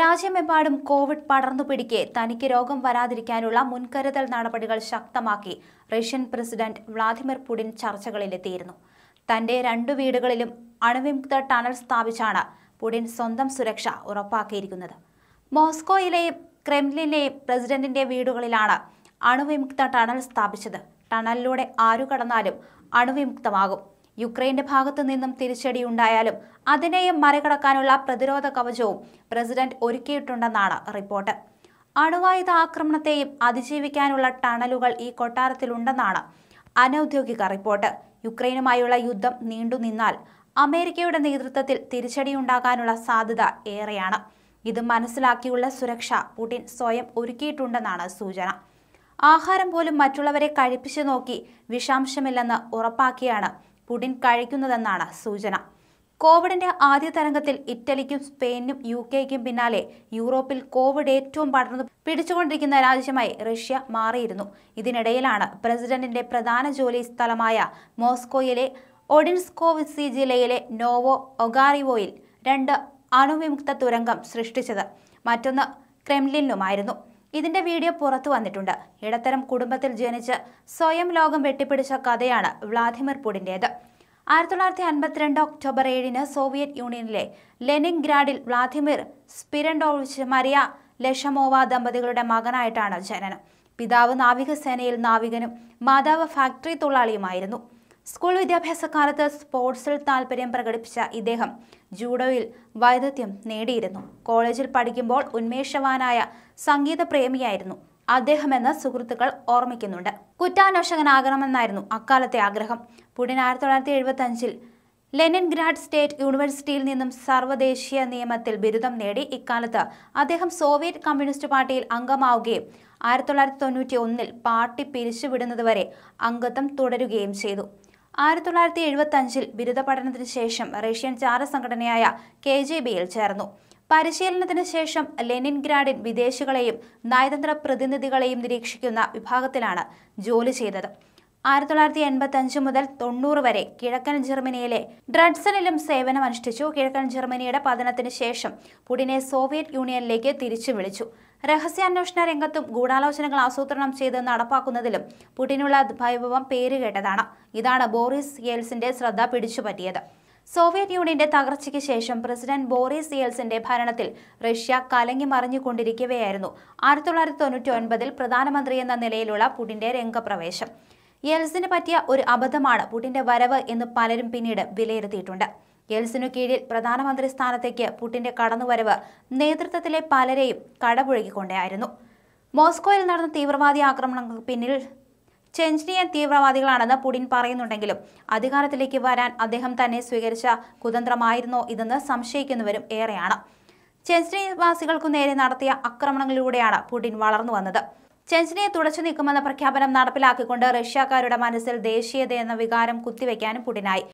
രാജ്യമെമ്പാടും കോവിഡ് പടർന്നു പിടിക്കെ തനിക്ക് രോഗം വരാതിരിക്കാനുള്ള മുൻകരുതൽ നടപടികൾ ശക്തമാക്കി റഷ്യൻ പ്രസിഡന്റ് വ്ളാദിമിർ പുടിൻ ചർച്ചകളിലെത്തിയിരുന്നു തന്റെ രണ്ടു വീടുകളിലും അണുവിമുക്ത ടണൽ സ്ഥാപിച്ചാണ് പുടിൻ സ്വന്തം സുരക്ഷ ഉറപ്പാക്കിയിരിക്കുന്നത് മോസ്കോയിലെയും ക്രെംലിലെയും പ്രസിഡന്റിന്റെ വീടുകളിലാണ് അണുവിമുക്ത ടണൽ സ്ഥാപിച്ചത് ടണലിലൂടെ ആരു കടന്നാലും അണുവിമുക്തമാകും യുക്രൈന്റെ ഭാഗത്തു നിന്നും തിരിച്ചടിയുണ്ടായാലും അതിനെയും മറികടക്കാനുള്ള പ്രതിരോധ കവചവും പ്രസിഡന്റ് ഒരുക്കിയിട്ടുണ്ടെന്നാണ് റിപ്പോർട്ട് അണുവായുധ ആക്രമണത്തെയും അതിജീവിക്കാനുള്ള ടണലുകൾ ഈ കൊട്ടാരത്തിലുണ്ടെന്നാണ് അനൌദ്യോഗിക റിപ്പോർട്ട് യുക്രൈനുമായുള്ള യുദ്ധം നീണ്ടുനിന്നാൽ അമേരിക്കയുടെ നേതൃത്വത്തിൽ തിരിച്ചടിയുണ്ടാകാനുള്ള സാധ്യത ഏറെയാണ് ഇത് മനസ്സിലാക്കിയുള്ള സുരക്ഷ പുടിൻ സ്വയം ഒരുക്കിയിട്ടുണ്ടെന്നാണ് സൂചന ആഹാരം പോലും മറ്റുള്ളവരെ കഴിപ്പിച്ചു നോക്കി വിഷാംശമില്ലെന്ന് ഉറപ്പാക്കിയാണ് പുടിൻ കഴിക്കുന്നതെന്നാണ് സൂചന കോവിഡിന്റെ ആദ്യ തരംഗത്തിൽ ഇറ്റലിക്കും സ്പെയിനും യു കെക്കും പിന്നാലെ യൂറോപ്പിൽ കോവിഡ് ഏറ്റവും പടർന്നു പിടിച്ചുകൊണ്ടിരിക്കുന്ന രാജ്യമായി റഷ്യ മാറിയിരുന്നു ഇതിനിടയിലാണ് പ്രസിഡന്റിന്റെ പ്രധാന ജോലി സ്ഥലമായ മോസ്കോയിലെ ഒഡിൻസ്കോവിസി ജില്ലയിലെ നോവോ ഒഗാറിവോയിൽ രണ്ട് അണുവിമുക്ത തുരങ്കം സൃഷ്ടിച്ചത് മറ്റൊന്ന് ക്രെംലിനുമായിരുന്നു ഇതിന്റെ വീഡിയോ പുറത്തു വന്നിട്ടുണ്ട് ഇടത്തരം കുടുംബത്തിൽ ജനിച്ച് സ്വയം ലോകം വെട്ടിപ്പിടിച്ച കഥയാണ് വ്ളാദിമിർ പുടിന്റേത് ആയിരത്തി തൊള്ളായിരത്തി അൻപത്തിരണ്ട് ഒക്ടോബർ ഏഴിന് സോവിയറ്റ് യൂണിയനിലെ ലെനിൻഗ്രാഡിൽ വ്ളാദിമിർ സ്പിരൻഡോവിച്ച് മരിയ ലഷമോവ ദമ്പതികളുടെ മകനായിട്ടാണ് ജനനം പിതാവ് നാവികസേനയിൽ നാവികനും മാതാവ് ഫാക്ടറി തൊഴിലാളിയുമായിരുന്നു സ്കൂൾ വിദ്യാഭ്യാസ കാലത്ത് സ്പോർട്സിൽ താല്പര്യം പ്രകടിപ്പിച്ച ഇദ്ദേഹം ജൂഡോയിൽ വൈദഗ്ധ്യം നേടിയിരുന്നു കോളേജിൽ പഠിക്കുമ്പോൾ ഉന്മേഷവാനായ സംഗീത പ്രേമിയായിരുന്നു അദ്ദേഹമെന്ന് സുഹൃത്തുക്കൾ ഓർമ്മിക്കുന്നുണ്ട് കുറ്റാന്വേഷകനാകണമെന്നായിരുന്നു അക്കാലത്തെ ആഗ്രഹം പുടിൻ ആയിരത്തി തൊള്ളായിരത്തി എഴുപത്തി അഞ്ചിൽ ലെനിൻഗ്രാഡ് സ്റ്റേറ്റ് യൂണിവേഴ്സിറ്റിയിൽ നിന്നും സർവ്വദേശീയ നിയമത്തിൽ ബിരുദം നേടി ഇക്കാലത്ത് അദ്ദേഹം സോവിയറ്റ് കമ്മ്യൂണിസ്റ്റ് പാർട്ടിയിൽ അംഗമാവുകയും ആയിരത്തി തൊള്ളായിരത്തി തൊണ്ണൂറ്റി ഒന്നിൽ പാർട്ടി പിരിച്ചുവിടുന്നതുവരെ അംഗത്വം തുടരുകയും ചെയ്തു ആയിരത്തി തൊള്ളായിരത്തി അഞ്ചിൽ ബിരുദ പഠനത്തിന് ശേഷം റഷ്യൻ ചാര സംഘടനയായ കെ ജെ ബിയിൽ ചേർന്നു പരിശീലനത്തിന് ശേഷം ഗ്രാഡിൻ വിദേശികളെയും നയതന്ത്ര പ്രതിനിധികളെയും നിരീക്ഷിക്കുന്ന വിഭാഗത്തിലാണ് ജോലി ചെയ്തത് ആയിരത്തി തൊള്ളായിരത്തി അഞ്ച് മുതൽ തൊണ്ണൂറ് വരെ കിഴക്കൻ ജർമ്മനിയിലെ ഡ്രഡ്സണിലും സേവനമനുഷ്ഠിച്ചു കിഴക്കൻ ജർമ്മനിയുടെ പതനത്തിന് ശേഷം പുടിനെ സോവിയറ്റ് യൂണിയനിലേക്ക് തിരിച്ചു വിളിച്ചു രഹസ്യാന്വേഷണ രംഗത്തും ഗൂഢാലോചനകൾ ആസൂത്രണം ചെയ്ത് നടപ്പാക്കുന്നതിലും പുടിനുള്ള വൈഭവം പേരുകേട്ടതാണ് ഇതാണ് ബോറിസ് ഗേൽസിന്റെ ശ്രദ്ധ പിടിച്ചുപറ്റിയത് സോവിയറ്റ് യൂണിയന്റെ തകർച്ചയ്ക്ക് ശേഷം പ്രസിഡന്റ് ബോറിസ് ഗേൽസിന്റെ ഭരണത്തിൽ റഷ്യ കലങ്ങി മറിഞ്ഞുകൊണ്ടിരിക്കുകയായിരുന്നു ആയിരത്തി തൊള്ളായിരത്തി തൊണ്ണൂറ്റി ഒൻപതിൽ പ്രധാനമന്ത്രി എന്ന നിലയിലുള്ള പുടിന്റെ രംഗപ്രവേശം യെൽസിന് പറ്റിയ ഒരു അബദ്ധമാണ് പുടിന്റെ വരവ് എന്ന് പലരും പിന്നീട് വിലയിരുത്തിയിട്ടുണ്ട് യെൽസിനു കീഴിൽ പ്രധാനമന്ത്രി സ്ഥാനത്തേക്ക് പുടിന്റെ കടന്നുവരവ് നേതൃത്വത്തിലെ പലരെയും കടപുഴകിക്കൊണ്ടേയായിരുന്നു മോസ്കോയിൽ നടന്ന തീവ്രവാദി ആക്രമണങ്ങൾക്ക് പിന്നിൽ ചെഞ്ചിനിയൻ തീവ്രവാദികളാണെന്ന് പുടിൻ പറയുന്നുണ്ടെങ്കിലും അധികാരത്തിലേക്ക് വരാൻ അദ്ദേഹം തന്നെ സ്വീകരിച്ച കുതന്ത്രമായിരുന്നോ ഇതെന്ന് സംശയിക്കുന്നവരും ഏറെയാണ് ചെഞ്ചിനിയൻ വാസികൾക്കു നേരെ നടത്തിയ ആക്രമണങ്ങളിലൂടെയാണ് പുടിൻ വളർന്നു വന്നത് ചെഞ്ചിനെ തുടച്ചു നീക്കുമെന്ന പ്രഖ്യാപനം നടപ്പിലാക്കിക്കൊണ്ട് റഷ്യക്കാരുടെ മനസ്സിൽ ദേശീയത എന്ന വികാരം കുത്തിവെക്കാനും പുടിനായി